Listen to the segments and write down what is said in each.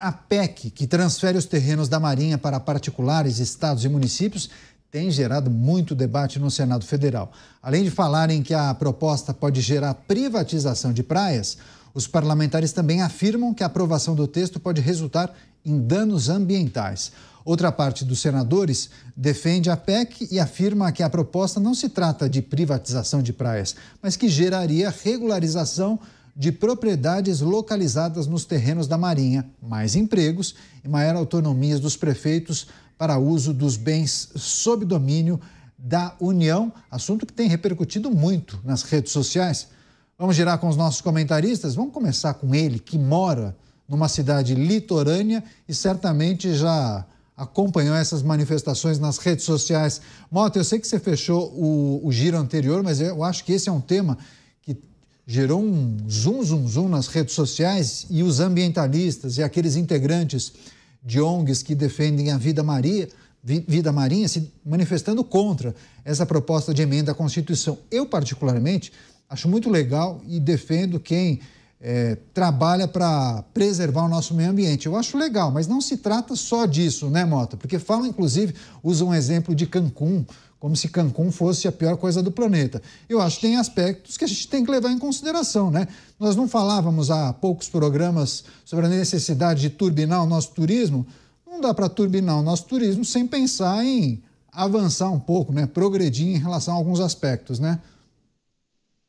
A PEC, que transfere os terrenos da Marinha para particulares, estados e municípios, tem gerado muito debate no Senado Federal. Além de falarem que a proposta pode gerar privatização de praias, os parlamentares também afirmam que a aprovação do texto pode resultar em danos ambientais. Outra parte dos senadores defende a PEC e afirma que a proposta não se trata de privatização de praias, mas que geraria regularização de propriedades localizadas nos terrenos da Marinha, mais empregos e maior autonomia dos prefeitos para uso dos bens sob domínio da União, assunto que tem repercutido muito nas redes sociais. Vamos girar com os nossos comentaristas? Vamos começar com ele, que mora numa cidade litorânea e certamente já acompanhou essas manifestações nas redes sociais. Mota, eu sei que você fechou o, o giro anterior, mas eu acho que esse é um tema gerou um zoom, zoom, zoom nas redes sociais e os ambientalistas e aqueles integrantes de ONGs que defendem a vida, Maria, vida marinha se manifestando contra essa proposta de emenda à Constituição. Eu, particularmente, acho muito legal e defendo quem é, trabalha para preservar o nosso meio ambiente. Eu acho legal, mas não se trata só disso, né, Mota? Porque fala, inclusive, usa um exemplo de Cancún, como se Cancún fosse a pior coisa do planeta. Eu acho que tem aspectos que a gente tem que levar em consideração, né? Nós não falávamos há poucos programas sobre a necessidade de turbinar o nosso turismo. Não dá para turbinar o nosso turismo sem pensar em avançar um pouco, né? Progredir em relação a alguns aspectos, né?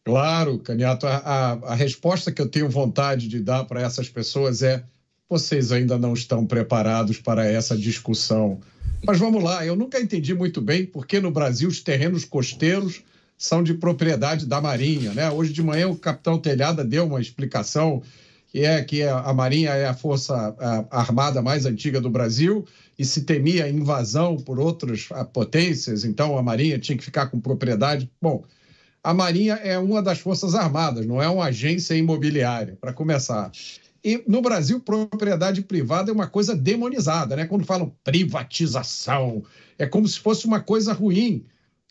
Claro, Caniato, a, a, a resposta que eu tenho vontade de dar para essas pessoas é: vocês ainda não estão preparados para essa discussão. Mas vamos lá, eu nunca entendi muito bem por que no Brasil os terrenos costeiros são de propriedade da Marinha. Né? Hoje de manhã o capitão Telhada deu uma explicação que é que a Marinha é a força armada mais antiga do Brasil e se temia invasão por outras potências, então a Marinha tinha que ficar com propriedade. Bom, a Marinha é uma das Forças Armadas, não é uma agência imobiliária, para começar. E no Brasil, propriedade privada é uma coisa demonizada, né? Quando falam privatização, é como se fosse uma coisa ruim.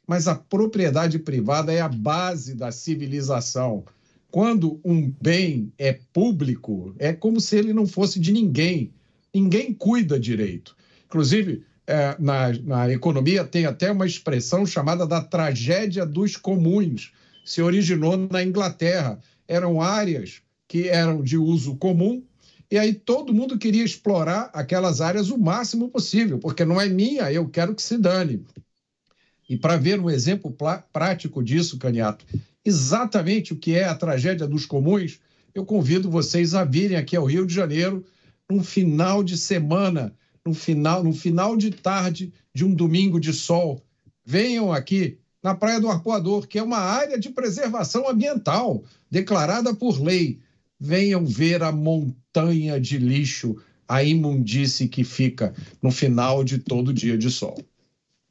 Mas a propriedade privada é a base da civilização. Quando um bem é público, é como se ele não fosse de ninguém. Ninguém cuida direito. Inclusive, é, na, na economia tem até uma expressão chamada da tragédia dos comuns. Se originou na Inglaterra. Eram áreas que eram de uso comum, e aí todo mundo queria explorar aquelas áreas o máximo possível, porque não é minha, eu quero que se dane. E para ver um exemplo prático disso, Caniato, exatamente o que é a tragédia dos comuns, eu convido vocês a virem aqui ao Rio de Janeiro num final de semana no final, no final de tarde de um domingo de sol, venham aqui na Praia do Arpoador, que é uma área de preservação ambiental declarada por lei. Venham ver a montanha de lixo, a imundice que fica no final de todo dia de sol.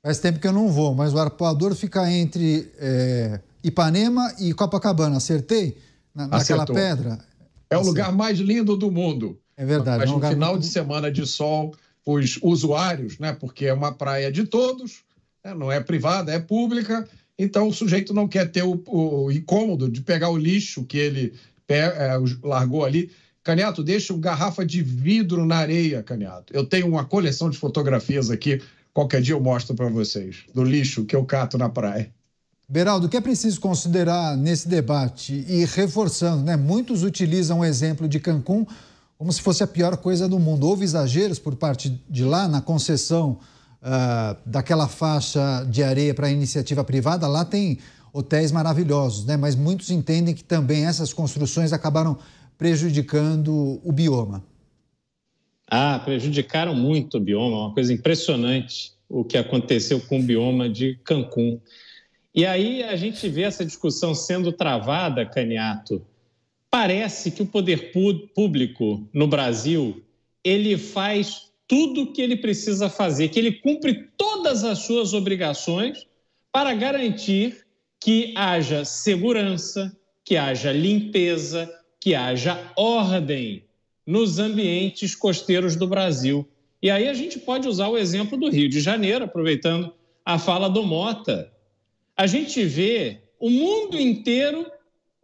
Faz tempo que eu não vou, mas o Arpoador fica entre é, Ipanema e Copacabana, acertei? Na, naquela pedra? É o lugar mais lindo do mundo. É verdade. Mas é um no final muito... de semana de sol, os usuários, né? porque é uma praia de todos, né? não é privada, é pública, então o sujeito não quer ter o, o incômodo de pegar o lixo que ele é, largou ali. Caniato, deixa uma garrafa de vidro na areia, Caniato. Eu tenho uma coleção de fotografias aqui, qualquer dia eu mostro para vocês, do lixo que eu cato na praia. Beraldo, o que é preciso considerar nesse debate e reforçando, né? Muitos utilizam o exemplo de Cancún como se fosse a pior coisa do mundo. Houve exageros por parte de lá na concessão uh, daquela faixa de areia para iniciativa privada. Lá tem hotéis maravilhosos, né? mas muitos entendem que também essas construções acabaram prejudicando o bioma. Ah, prejudicaram muito o bioma, uma coisa impressionante o que aconteceu com o bioma de Cancún. E aí a gente vê essa discussão sendo travada, Caniato, Parece que o poder público no Brasil ele faz tudo o que ele precisa fazer, que ele cumpre todas as suas obrigações para garantir que haja segurança, que haja limpeza, que haja ordem nos ambientes costeiros do Brasil. E aí a gente pode usar o exemplo do Rio de Janeiro, aproveitando a fala do Mota. A gente vê o mundo inteiro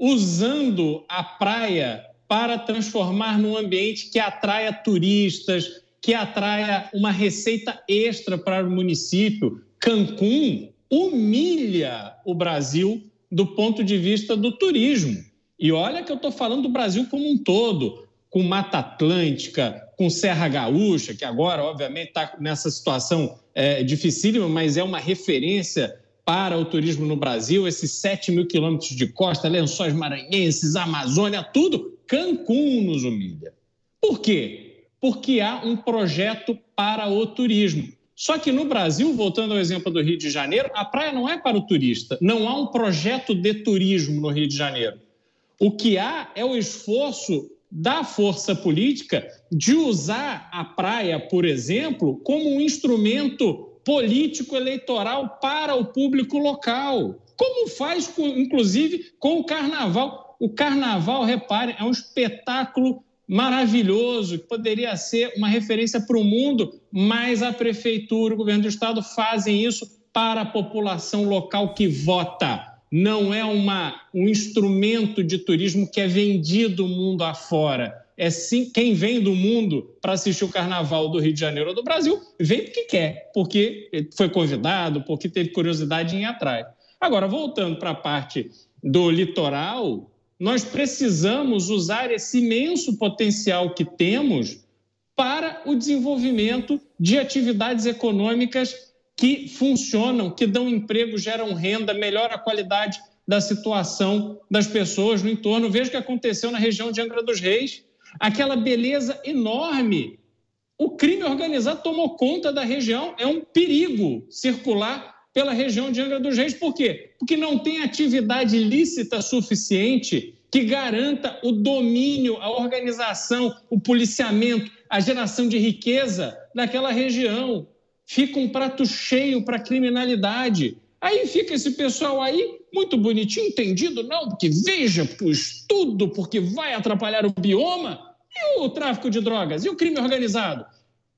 usando a praia para transformar num ambiente que atraia turistas, que atraia uma receita extra para o município. Cancún humilha o Brasil do ponto de vista do turismo. E olha que eu estou falando do Brasil como um todo, com Mata Atlântica, com Serra Gaúcha, que agora, obviamente, está nessa situação é, dificílima, mas é uma referência para o turismo no Brasil, esses 7 mil quilômetros de costa, lençóis maranhenses, Amazônia, tudo, Cancún nos humilha. Por quê? Porque há um projeto para o turismo. Só que no Brasil, voltando ao exemplo do Rio de Janeiro, a praia não é para o turista. Não há um projeto de turismo no Rio de Janeiro. O que há é o esforço da força política de usar a praia, por exemplo, como um instrumento político-eleitoral para o público local. Como faz, com, inclusive, com o carnaval. O carnaval, reparem, é um espetáculo maravilhoso, que poderia ser uma referência para o mundo, mas a prefeitura, o governo do estado fazem isso para a população local que vota. Não é uma, um instrumento de turismo que é vendido mundo afora é sim, quem vem do mundo para assistir o carnaval do Rio de Janeiro ou do Brasil, vem porque quer, porque foi convidado, porque teve curiosidade em ir atrás. Agora, voltando para a parte do litoral, nós precisamos usar esse imenso potencial que temos para o desenvolvimento de atividades econômicas que funcionam, que dão emprego, geram renda, melhoram a qualidade da situação das pessoas no entorno. Veja o que aconteceu na região de Angra dos Reis aquela beleza enorme. O crime organizado tomou conta da região, é um perigo circular pela região de Angra dos Reis, por quê? Porque não tem atividade lícita suficiente que garanta o domínio, a organização, o policiamento, a geração de riqueza naquela região. Fica um prato cheio para a criminalidade. Aí fica esse pessoal aí muito bonitinho, entendido, não, porque veja, porque o estudo, porque vai atrapalhar o bioma, e o tráfico de drogas, e o crime organizado.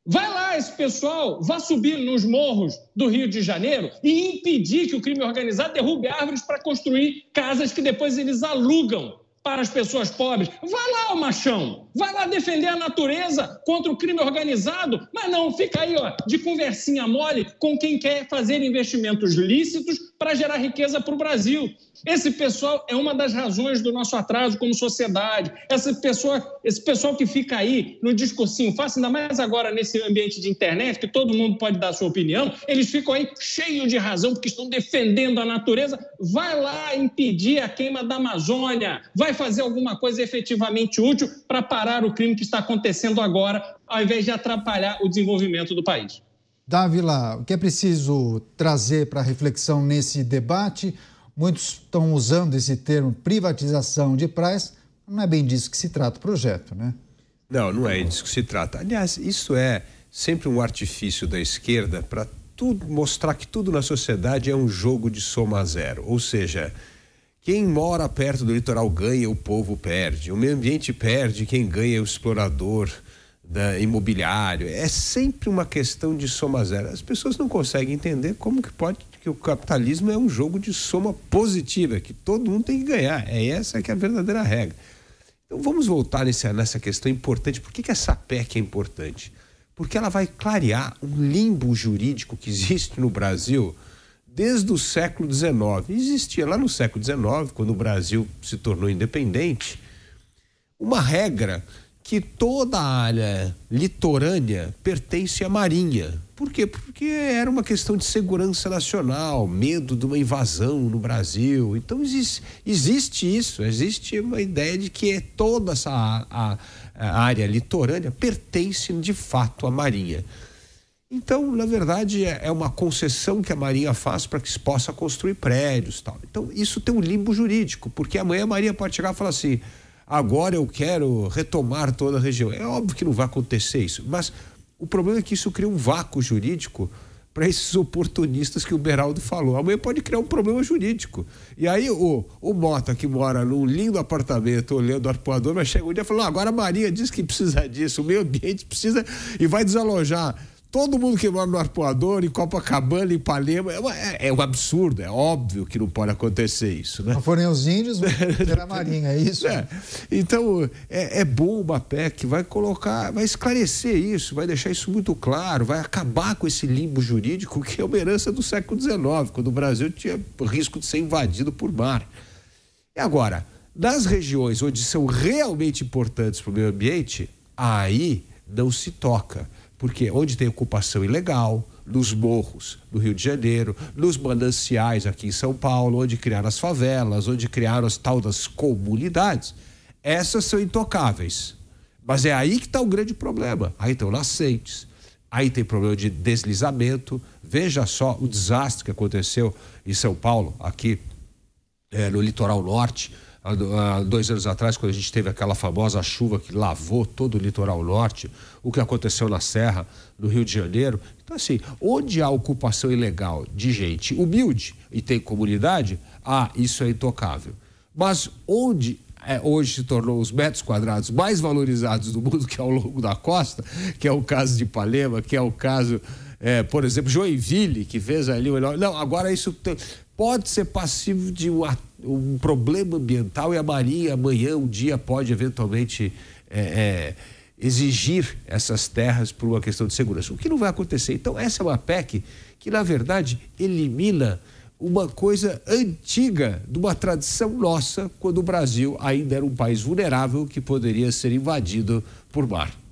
Vai lá esse pessoal, vá subir nos morros do Rio de Janeiro e impedir que o crime organizado derrube árvores para construir casas que depois eles alugam para as pessoas pobres. Vai lá, o machão, vai lá defender a natureza contra o crime organizado, mas não fica aí ó, de conversinha mole com quem quer fazer investimentos lícitos para gerar riqueza para o Brasil. Esse pessoal é uma das razões do nosso atraso como sociedade. Essa pessoa, esse pessoal que fica aí no discursinho fácil, ainda mais agora nesse ambiente de internet, que todo mundo pode dar sua opinião, eles ficam aí cheios de razão, porque estão defendendo a natureza. Vai lá impedir a queima da Amazônia, vai fazer alguma coisa efetivamente útil para parar o crime que está acontecendo agora, ao invés de atrapalhar o desenvolvimento do país. Dávila, o que é preciso trazer para reflexão nesse debate? Muitos estão usando esse termo privatização de praias, não é bem disso que se trata o projeto, né? Não, não é disso que se trata. Aliás, isso é sempre um artifício da esquerda para mostrar que tudo na sociedade é um jogo de soma zero. Ou seja, quem mora perto do litoral ganha, o povo perde. O meio ambiente perde, quem ganha é o explorador imobiliário. É sempre uma questão de soma zero. As pessoas não conseguem entender como que pode que o capitalismo é um jogo de soma positiva, que todo mundo tem que ganhar. É essa que é a verdadeira regra. Então vamos voltar nessa, nessa questão importante. Por que, que essa PEC é importante? Porque ela vai clarear um limbo jurídico que existe no Brasil desde o século XIX. Existia lá no século XIX, quando o Brasil se tornou independente, uma regra que toda a área litorânea pertence à Marinha. Por quê? Porque era uma questão de segurança nacional, medo de uma invasão no Brasil. Então existe, existe isso, existe uma ideia de que é toda essa a, a área litorânea pertence de fato à Marinha. Então, na verdade, é, é uma concessão que a Marinha faz para que se possa construir prédios, tal. Então, isso tem um limbo jurídico, porque amanhã a Marinha pode chegar e falar assim: agora eu quero retomar toda a região. É óbvio que não vai acontecer isso, mas o problema é que isso cria um vácuo jurídico para esses oportunistas que o Beraldo falou. Amanhã pode criar um problema jurídico. E aí o, o Mota, que mora num lindo apartamento olhando o arpoador, mas chega um dia e fala: ah, agora a Maria diz que precisa disso, o meio ambiente precisa e vai desalojar Todo mundo que mora no Arpoador, em Copacabana, em Palema, é, é, é, um absurdo, é óbvio que não pode acontecer isso. Né? Não forem os índios, será a Marinha, é isso? É. Então, é, é bom o PEC, vai colocar, vai esclarecer isso, vai deixar isso muito claro, vai acabar com esse limbo jurídico que é uma herança do século XIX, quando o Brasil tinha risco de ser invadido por mar. E agora, nas regiões onde são realmente importantes para o meio ambiente, aí não se toca. Porque onde tem ocupação ilegal, nos morros do Rio de Janeiro, nos mananciais aqui em São Paulo, onde criaram as favelas, onde criaram as tal das comunidades, essas são intocáveis. Mas é aí que está o grande problema. Aí estão nascentes, aí tem problema de deslizamento. Veja só o desastre que aconteceu em São Paulo, aqui é, no litoral norte, há dois anos atrás, quando a gente teve aquela famosa chuva que lavou todo o litoral norte, o que aconteceu na Serra, no Rio de Janeiro. Então, assim, onde há ocupação ilegal de gente humilde e tem comunidade, ah, isso é intocável. Mas onde é, hoje se tornou os metros quadrados mais valorizados do mundo, que é ao longo da costa, que é o caso de Palema, que é o caso, é, por exemplo, Joinville, que fez ali o melhor. Não, agora isso tem, pode ser passivo de um problema ambiental e a Marinha amanhã, um dia, pode eventualmente é, é, exigir essas terras por uma questão de segurança, o que não vai acontecer. Então, essa é uma PEC que, na verdade, elimina uma coisa antiga de uma tradição nossa, quando o Brasil ainda era um país vulnerável que poderia ser invadido por mar.